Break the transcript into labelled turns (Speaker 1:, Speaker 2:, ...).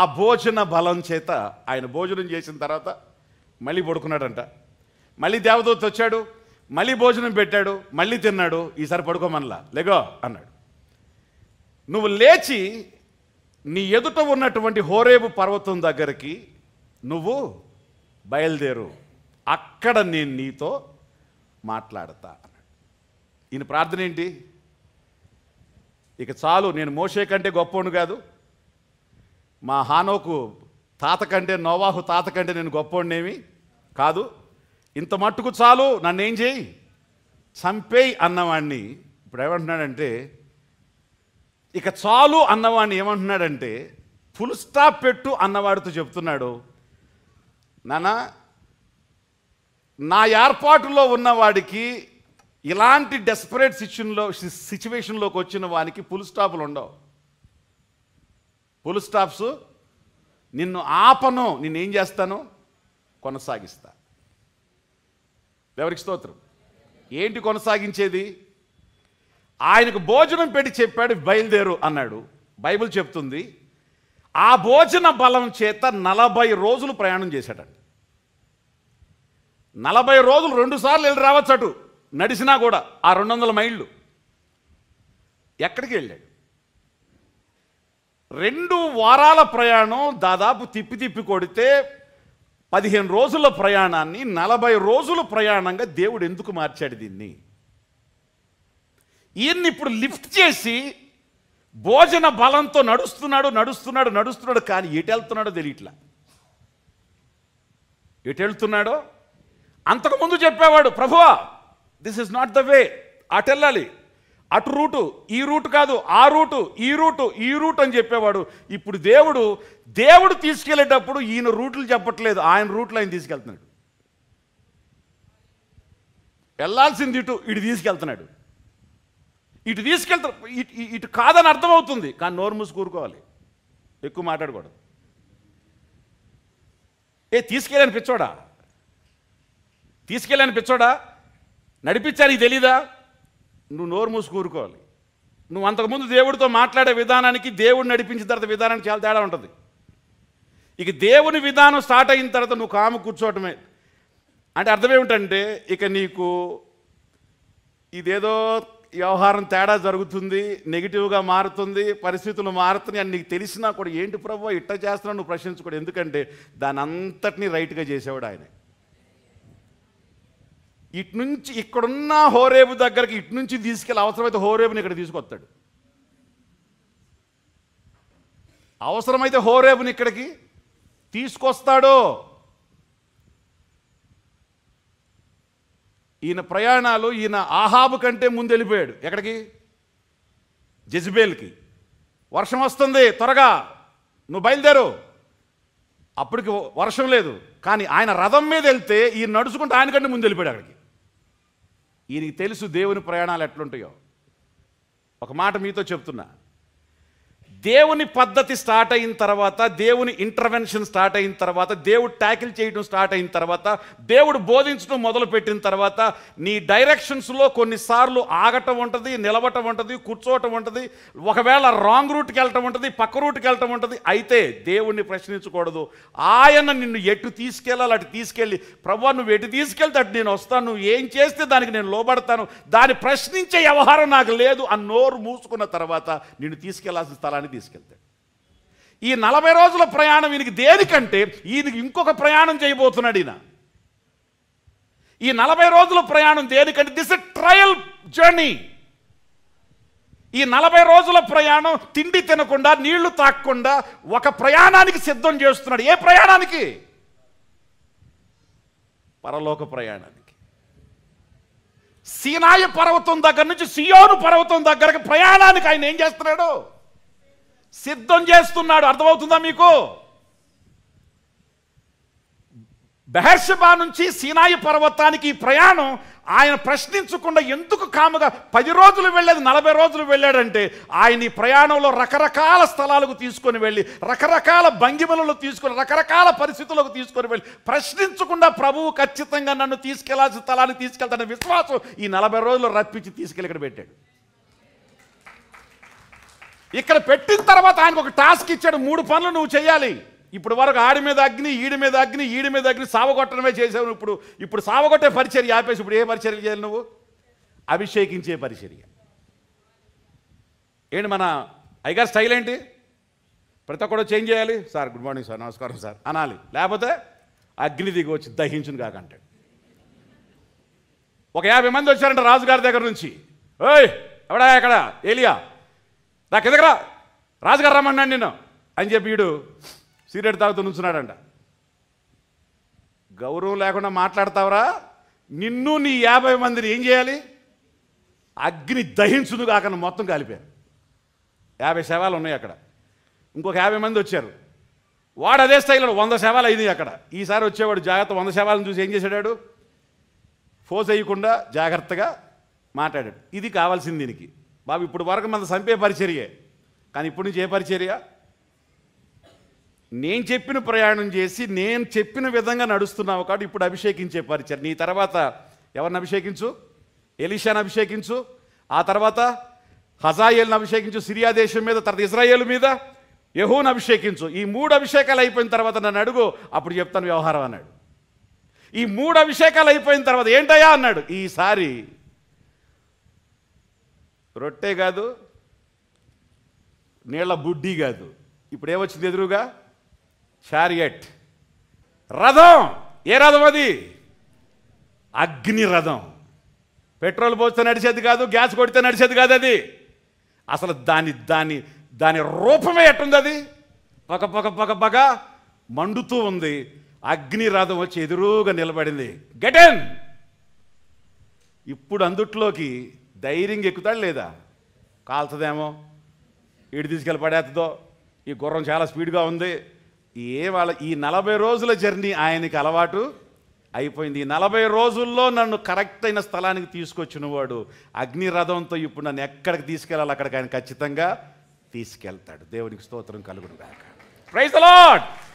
Speaker 1: ఆ భోజన బలం చేత ఆయన భోజనం చేసిన తర్వాత మళ్ళీ పడుకున్నాడంట మళ్ళీ దేవదూత వచ్చాడు మళ్ళీ భోజనం పెట్టాడు మళ్ళీ తిన్నాడు ఈసారి పడుకోమనలా లేగో అన్నాడు నువ్వు లేచి నీ ఎదుట ఉన్నటువంటి హోరేబు పర్వతం దగ్గరికి నువ్వు బయలుదేరు అక్కడ నేను నీతో మాట్లాడతా అన్నాడు ఈయన ప్రార్థన ఏంటి ఇక చాలు నేను మోసే కంటే గొప్పవాడు కాదు మా హానోకు తాత కంటే నోవాహు తాత కంటే నేను గొప్పవాడినేమి కాదు ఇంత మట్టుకు చాలు నన్నేం చేయి చంపేయి అన్నవాణ్ణి ఇప్పుడు ఏమంటున్నాడంటే ఇక చాలు అన్నవాణ్ణి ఏమంటున్నాడంటే ఫుల్ స్టాప్ పెట్టు అన్నవాడితో చెప్తున్నాడు నానా నా ఏర్పాటులో ఉన్నవాడికి ఇలాంటి డెస్పరేట్ సిచ్యున్లో సిచ్యువేషన్లోకి వచ్చిన వానికి ఫుల్ స్టాపులు ఉండవు ఫుల్ స్టాప్స్ నిన్ను ఆపను నిన్నేం చేస్తాను కొనసాగిస్తా ఎవరికి స్తోత్రం ఏంటి కొనసాగించేది ఆయనకు భోజనం పెట్టి చెప్పాడు బయలుదేరు అన్నాడు బైబిల్ చెప్తుంది ఆ భోజన బలం చేత నలభై రోజులు ప్రయాణం చేశాడండి నలభై రోజులు రెండుసార్లు వెళ్ళి రావచ్చు అటు నడిచినా కూడా ఆ రెండు వందల మైళ్ళు ఎక్కడికి వెళ్ళాడు రెండు వారాల ప్రయాణం దాదాపు తిప్పి తిప్పి కొడితే పదిహేను రోజుల ప్రయాణాన్ని నలభై రోజుల ప్రయాణంగా దేవుడు ఎందుకు మార్చాడు దీన్ని ఈయన్ని ఇప్పుడు లిఫ్ట్ చేసి భోజన బలంతో నడుస్తున్నాడు నడుస్తున్నాడు నడుస్తున్నాడు కానీ ఎటు వెళ్తున్నాడో తెలియట్లా ఎటు వెళ్తున్నాడో అంతకుముందు చెప్పేవాడు ప్రభువా this is not the way వెళ్ళాలి అటు రూటు ఈ రూటు కాదు ఆ రూటు ఈ రూటు ఈ రూట్ అని చెప్పేవాడు ఇప్పుడు దేవుడు దేవుడు తీసుకెళ్లేటప్పుడు ఈయన రూట్లు చెప్పట్లేదు ఆయన రూట్లు ఆయన తీసుకెళ్తున్నాడు వెళ్ళాల్సింది ఇటు ఇటు తీసుకెళ్తున్నాడు ఇటు తీసుకెళ్తా ఇటు కాదని అర్థమవుతుంది కానీ నోరు మూసి కూరుకోవాలి ఎక్కువ మాట్లాడకూడదు ఏ తీసుకెళ్ళాను పిచ్చోడా తీసుకెళ్ళాను పిచ్చోడా నడిపించారు ఇది తెలీదా నువ్వు నోరు మూసి కూరుకోవాలి నువ్వు అంతకుముందు దేవుడితో మాట్లాడే విధానానికి దేవుడు నడిపించిన తర్వాత విధానానికి చాలా తేడా ఉంటుంది ఇక దేవుని విధానం స్టార్ట్ అయిన తర్వాత నువ్వు కాము కూర్చోవటమే అంటే అర్థం ఏమిటంటే ఇక నీకు ఇదేదో వ్యవహారం తేడా జరుగుతుంది నెగిటివ్గా మారుతుంది పరిస్థితులు మారుతున్నాయి అని నీకు తెలిసినా కూడా ఏంటి ప్రభు ఇట్ట చేస్తున్నావు నువ్వు ప్రశ్నించుకోడు ఎందుకంటే దాని అంతటినీ రైట్గా చేసేవాడు ఆయనే ఇటు నుంచి ఇక్కడున్న హోరేబు దగ్గరికి ఇటు నుంచి తీసుకెళ్ళి అవసరమైతే హోరేబుని ఇక్కడ తీసుకొస్తాడు అవసరమైతే హోరేబుని ఇక్కడికి తీసుకొస్తాడో ఈయన ప్రయాణాలు ఈయన ఆహాబు కంటే ముందు వెళ్ళిపోయాడు ఎక్కడికి జజ్బేల్కి వర్షం వస్తుంది త్వరగా నువ్వు బయలుదేరు అప్పటికి వర్షం లేదు కానీ ఆయన రథం మీద వెళ్తే ఈయన నడుచుకుంటే ఆయనకంటే ముందు వెళ్ళిపోయాడు అక్కడికి ఈయనకి తెలుసు దేవుని ప్రయాణాలు ఎట్లుంటాయో ఒక మాట మీతో చెప్తున్నా దేవుని పద్ధతి స్టార్ట్ అయిన తర్వాత దేవుని ఇంటర్వెన్షన్ స్టార్ట్ అయిన తర్వాత దేవుడు ట్యాకిల్ చేయడం స్టార్ట్ అయిన తర్వాత దేవుడు బోధించడం మొదలుపెట్టిన తర్వాత నీ డైరెక్షన్స్లో కొన్నిసార్లు ఆగటం ఉంటుంది నిలవటం ఉంటుంది కూర్చోవటం ఉంటుంది ఒకవేళ రాంగ్ రూట్కి వెళ్ళటం ఉంటుంది పక్క రూట్కి వెళ్ళటం ఉంటుంది అయితే దేవుణ్ణి ప్రశ్నించకూడదు ఆయన నిన్ను ఎటు తీసుకెళ్ళాలి అటు తీసుకెళ్ళి ప్రభు నువ్వు ఎటు తీసుకెళ్తే అటు నేను వస్తాను నువ్వు ఏం చేస్తే దానికి నేను లోబడతాను దాన్ని ప్రశ్నించే వ్యవహారం నాకు లేదు ఆ నోరు మూసుకున్న తర్వాత నిన్ను తీసుకెళ్లాల్సిన స్థలానికి దారి తీసుకెళ్తాడు ఈ నలభై రోజుల ప్రయాణం ఈయనకి దేనికంటే ఈయనకి ఇంకొక ప్రయాణం చేయబోతున్నాడు ఈయన ఈ నలభై రోజుల ప్రయాణం దేనికంటే దిస్ ట్రయల్ జర్నీ ఈ నలభై రోజుల ప్రయాణం తిండి తినకుండా నీళ్లు తాకకుండా ఒక ప్రయాణానికి సిద్ధం చేస్తున్నాడు ఏ ప్రయాణానికి పరలోక ప్రయాణానికి సీనాయ పర్వతం దగ్గర నుంచి సియోను పర్వతం దగ్గరకు ప్రయాణానికి ఆయన ఏం చేస్తున్నాడు సిద్ధం చేస్తున్నాడు అర్థమవుతుందా మీకు బహర్షబా నుంచి సీనాయి పర్వతానికి ఈ ప్రయాణం ఆయన ప్రశ్నించకుండా ఎందుకు కాముగా పది రోజులు వెళ్ళేది నలభై రోజులు వెళ్ళాడంటే ఆయన ఈ ప్రయాణంలో రకరకాల స్థలాలకు తీసుకొని వెళ్ళి రకరకాల భంగిమలలో తీసుకొని రకరకాల పరిస్థితులకు తీసుకొని వెళ్ళి ప్రశ్నించకుండా ప్రభువు ఖచ్చితంగా నన్ను తీసుకెళ్లాల్సిన స్థలానికి తీసుకెళ్తాడనే విశ్వాసం ఈ నలభై రోజులు రప్పించి తీసుకెళ్ళి ఇక్కడ పెట్టాడు ఇక్కడ పెట్టిన తర్వాత ఆయనకు ఒక టాస్క్ ఇచ్చాడు మూడు పనులు నువ్వు చేయాలి ఇప్పుడు వరకు ఆడి మీద అగ్ని ఈడి మీద అగ్ని ఈడి మీద అగ్ని సావగొట్టడమే చేసావు ఇప్పుడు ఇప్పుడు సావగొట్టే పరిచర్య ఆపేసి ఇప్పుడు ఏ పరిచర్య చేయాలి నువ్వు అభిషేకించే పరిచర్య ఏంటి మన ఐగర్ స్టైల్ ఏంటి ప్రతి ఒక్కడు చేంజ్ చేయాలి సార్ గుడ్ మార్నింగ్ సార్ నమస్కారం సార్ అనాలి లేకపోతే అగ్ని దిగి వచ్చి దహించును కాకంటాడు ఒక యాభై మంది వచ్చారంట రాజుగారి దగ్గర నుంచి ఓయ్ ఎవడా ఎక్కడ ఏలియా నాకు ఎదగరా రాజుగారు రమ్మన్నాడు నేను అని చెప్పి వీడు సిగరెట్ తాగుతూ నుంచున్నాడంట గౌరవం లేకుండా మాట్లాడతావరా నిన్ను నీ యాభై మందిని ఏం చేయాలి అగ్ని దహించును కాకుండా మొత్తం కాలిపోయారు యాభై శవాలు ఉన్నాయి అక్కడ ఇంకొక యాభై మంది వచ్చారు వాడు అదే స్థాయిలో వంద శవాలు అయింది అక్కడ ఈసారి వచ్చేవాడు జాగ్రత్త వంద శవాలను చూసి ఏం చేశాడాడు ఫోజ్ అయ్యకుండా జాగ్రత్తగా మాట్లాడాడు ఇది కావాల్సింది దీనికి బాబు ఇప్పుడు వరకు మన చంపే పరిచర్యే కానీ ఇప్పుడు నుంచి ఏ పరిచర్య నేను చెప్పిన ప్రయాణం చేసి నేను చెప్పిన విధంగా నడుస్తున్నావు కాబట్టి ఇప్పుడు అభిషేకించే పరిచర్ నీ తర్వాత ఎవరిని అభిషేకించు ఎలీషాను అభిషేకించు ఆ తర్వాత హజాయేల్ని అభిషేకించు సిరియా దేశం మీద తర్వాత ఇజ్రాయేల్ మీద యహూని అభిషేకించు ఈ మూడు అభిషేకాలు అయిపోయిన తర్వాత నన్ను అడుగు అప్పుడు చెప్తాను వ్యవహారం అన్నాడు ఈ మూడు అభిషేకాలు అయిపోయిన తర్వాత ఏంటయ్యా అన్నాడు ఈసారి రొట్టె కాదు నీళ్ల బుడ్డి కాదు ఇప్పుడు ఏమొచ్చింది ఎదురుగా చారియట్ రథం ఏ రథం అది అగ్ని రథం పెట్రోల్ పోస్తే నడిచేది కాదు గ్యాస్ కొడితే నడిచేది కాదు అది అసలు దాని దాని దాని రూపమే ఎట్టుంది అది పక పక పక పక మండుతూ ఉంది అగ్ని రథం వచ్చి ఎదురుగా నిలబడింది గెటెన్ ఇప్పుడు అందుట్లోకి ధైర్యం ఎక్కుతాడు లేదా కాల్చదేమో ఇటు తీసుకెళ్ళి పడేస్తుందో ఈ గుర్రం చాలా స్పీడ్గా ఉంది ఏ వాళ్ళ ఈ నలభై రోజుల జర్నీ ఆయనకి అలవాటు అయిపోయింది ఈ నలభై రోజుల్లో నన్ను కరెక్ట్ అయిన స్థలానికి తీసుకొచ్చిన వాడు అగ్నిరథంతో ఇప్పుడు నన్ను ఎక్కడికి తీసుకెళ్ళాలి అక్కడికి ఆయన ఖచ్చితంగా తీసుకెళ్తాడు దేవునికి స్తోత్రం కలుగును గాక ప్రైజ్ లాడ్